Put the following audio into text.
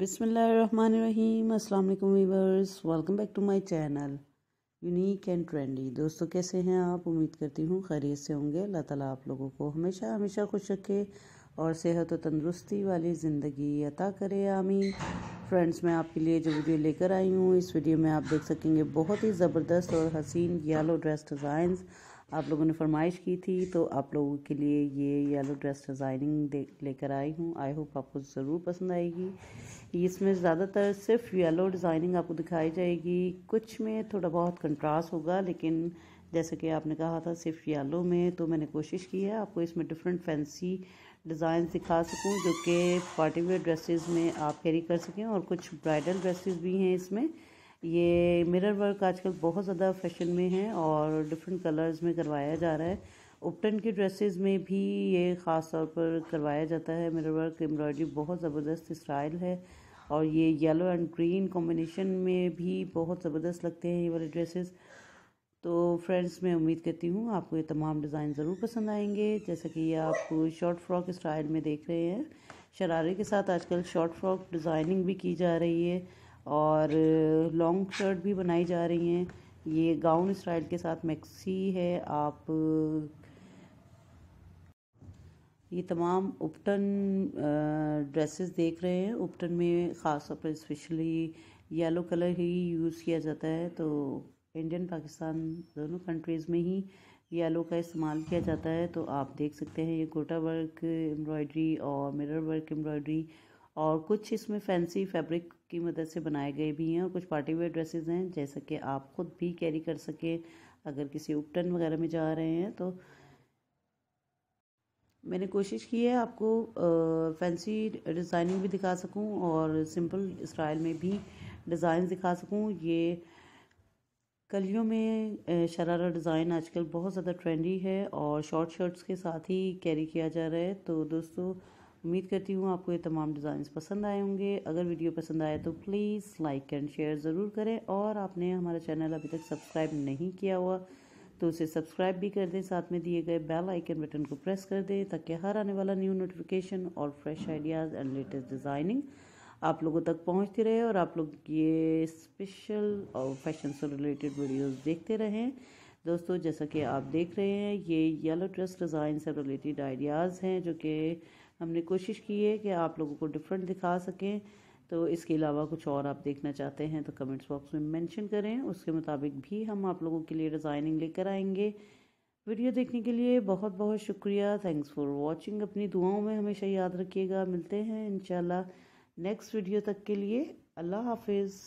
बिसमीम अस्सलाम वालेकुम viewers welcome back to my channel unique and trendy दोस्तों कैसे हैं आप उम्मीद करती हूँ खैरियत से होंगे अल्लाह ताला आप लोगों को हमेशा हमेशा खुश रखे और सेहत व तंदरुस्ती वाली ज़िंदगी अता करे आमीन फ्रेंड्स मैं आपके लिए जो वीडियो लेकर आई हूँ इस वीडियो में आप देख सकेंगे बहुत ही ज़बरदस्त और हसीन येलो ड्रेस डिज़ाइंस आप लोगों ने फरमाइश की थी तो आप लोगों के लिए ये येलो ड्रेस डिज़ाइनिंग लेकर आई हूँ आई होप आपको ज़रूर पसंद आएगी इसमें ज़्यादातर सिर्फ येलो डिज़ाइनिंग आपको दिखाई जाएगी कुछ में थोड़ा बहुत कंट्रास्ट होगा लेकिन जैसे कि आपने कहा था सिर्फ येलो में तो मैंने कोशिश की है आपको इसमें डिफरेंट फैंसी डिज़ाइन दिखा सकूं जो कि पार्टी वेयर ड्रेसेस में आप कैरी कर सकें और कुछ ब्राइडल ड्रेसेस भी हैं इसमें ये मिरर वर्क आजकल बहुत ज़्यादा फैशन में है और डिफरेंट कलर्स में करवाया जा रहा है उपटन की ड्रेसेस में भी ये ख़ास तौर पर करवाया जाता है मिरर वर्क एम्ब्रॉयडरी बहुत ज़बरदस्त स्टाइल है और ये येलो एंड ग्रीन कॉम्बिनेशन में भी बहुत ज़बरदस्त लगते हैं ये वाले ड्रेसेस तो फ्रेंड्स मैं उम्मीद करती हूँ आपको ये तमाम डिज़ाइन ज़रूर पसंद आएंगे जैसा कि ये आप शॉर्ट फ्रॉक स्टाइल में देख रहे हैं शरारे के साथ आजकल शॉर्ट फ्रॉक डिज़ाइनिंग भी की जा रही है और लॉन्ग शर्ट भी बनाई जा रही हैं ये गाउन स्टाइल के साथ मैक्सी है आप ये तमाम उपटन ड्रेसेस देख रहे हैं उपटन में ख़ास तौर पर स्पेशली येलो कलर ही यूज़ किया जाता है तो इंडियन पाकिस्तान दोनों कंट्रीज़ में ही येलो का इस्तेमाल किया जाता है तो आप देख सकते हैं ये गोटा वर्क एम्ब्रॉयडरी और मिरर वर्क एम्ब्रॉयडरी और कुछ इसमें फैंसी फैब्रिक की मदद से बनाए गए भी हैं और कुछ पार्टी वेयर ड्रेसेस हैं जैसा कि आप खुद भी कैरी कर सकें अगर किसी उपटन वगैरह में जा रहे हैं तो मैंने कोशिश की है आपको फैंसी डिज़ाइनिंग भी दिखा सकूं और सिंपल स्टाइल में भी डिज़ाइन दिखा सकूं ये कलियों में शरारा डिज़ाइन आजकल बहुत ज़्यादा ट्रेंडी है और शॉर्ट शर्ट्स के साथ ही कैरी किया जा रहा है तो दोस्तों उम्मीद करती हूँ आपको ये तमाम डिज़ाइन पसंद आए होंगे अगर वीडियो पसंद आए तो प्लीज़ लाइक एंड शेयर ज़रूर करें और आपने हमारा चैनल अभी तक सब्सक्राइब नहीं किया हुआ तो उसे सब्सक्राइब भी कर दें साथ में दिए गए बेल आइकन बटन को प्रेस कर दें ताकि हर आने वाला न्यू नोटिफिकेशन और fresh ideas and latest designing आप लोगों तक पहुंचती रहे और आप लोग ये स्पेशल और फैशन से रिलेटेड वीडियोस देखते रहें दोस्तों जैसा कि आप देख रहे हैं ये येलो ड्रेस डिज़ाइन से रिलेटेड आइडियाज़ हैं जो कि हमने कोशिश की है कि आप लोगों को डिफरेंट दिखा सकें तो इसके अलावा कुछ और आप देखना चाहते हैं तो कमेंट्स बॉक्स में मेंशन करें उसके मुताबिक भी हम आप लोगों के लिए डिज़ाइनिंग लेकर आएंगे वीडियो देखने के लिए बहुत बहुत शुक्रिया थैंक्स फॉर वॉचिंग अपनी दुआओं में हमेशा याद रखिएगा मिलते हैं इंशाल्लाह नेक्स्ट वीडियो तक के लिए अल्लाह हाफिज़